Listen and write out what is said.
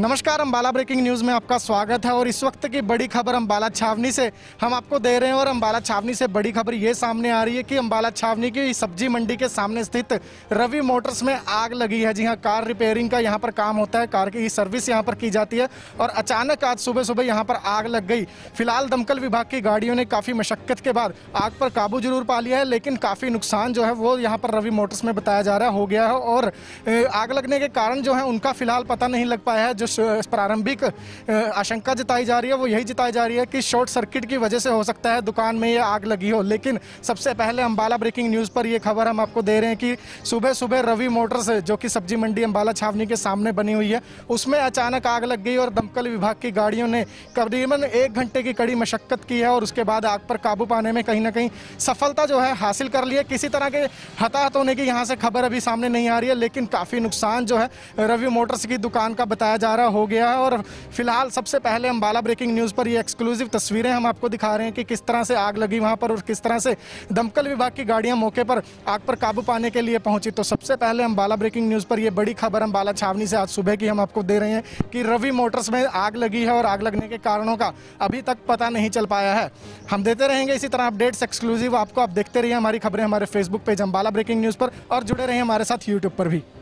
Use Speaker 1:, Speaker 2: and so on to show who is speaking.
Speaker 1: नमस्कार Ambala breaking news में आपका स्वागत है और इस वक्त की बड़ी खबर अम्बाला छावनी से हम आपको दे रहे हैं और अम्बाला छावनी से बड़ी खबर ये सामने आ रही है कि अम्बाला छावनी की सब्जी मंडी के सामने स्थित रवि मोटर्स में आग लगी है जी हाँ कार रिपेयरिंग का यहाँ पर काम होता है कार की सर्विस यहाँ पर की जाती है और अचानक आज सुबह सुबह यहाँ पर आग लग गई फिलहाल दमकल विभाग की गाड़ियों ने काफ़ी मशक्क़त के बाद आग पर काबू जरूर पा लिया है लेकिन काफ़ी नुकसान जो है वो यहाँ पर रवि मोटर्स में बताया जा रहा है हो गया है और आग लगने के कारण जो है उनका फिलहाल पता नहीं लग पाया है जो प्रारंभिक आशंका जताई जा रही है वो यही जताई जा रही है कि शॉर्ट सर्किट की वजह से हो सकता है दुकान में ये आग लगी हो लेकिन सबसे पहले अम्बाला ब्रेकिंग न्यूज़ पर यह खबर हम आपको दे रहे हैं कि सुबह सुबह रवि मोटर्स जो कि सब्जी मंडी अम्बाला छावनी के सामने बनी हुई है उसमें अचानक आग लग गई और दमकल विभाग की गाड़ियों ने करीबन एक घंटे की कड़ी मशक्कत की है और उसके बाद आग पर काबू पाने में कहीं ना कहीं सफलता जो है हासिल कर ली है किसी तरह के हताहत होने की यहाँ से खबर अभी सामने नहीं आ रही है लेकिन काफ़ी नुकसान जो है रवि मोटर्स की दुकान का बताया जा दोबारा हो गया है और फिलहाल सबसे पहले अम्बाला ब्रेकिंग न्यूज़ पर ये एक्सक्लूसिव तस्वीरें हम आपको दिखा रहे हैं कि किस तरह से आग लगी वहाँ पर और किस तरह से दमकल विभाग की गाड़ियाँ मौके पर आग पर काबू पाने के लिए पहुंची तो सबसे पहले अम्बाला ब्रेकिंग न्यूज़ पर यह बड़ी खबर अम्बाला छावनी से आज सुबह की हम आपको दे रहे हैं कि रवि मोटर्स में आग लगी है और आग लगने के कारणों का अभी तक पता नहीं चल पाया है हम देते रहेंगे इसी तरह अपडेट्स एक्सक्लूसिव आपको आप देखते रहिए हमारी खबरें हमारे Facebook page Ambala breaking news पर और जुड़े रहे हमारे साथ यूट्यूब पर भी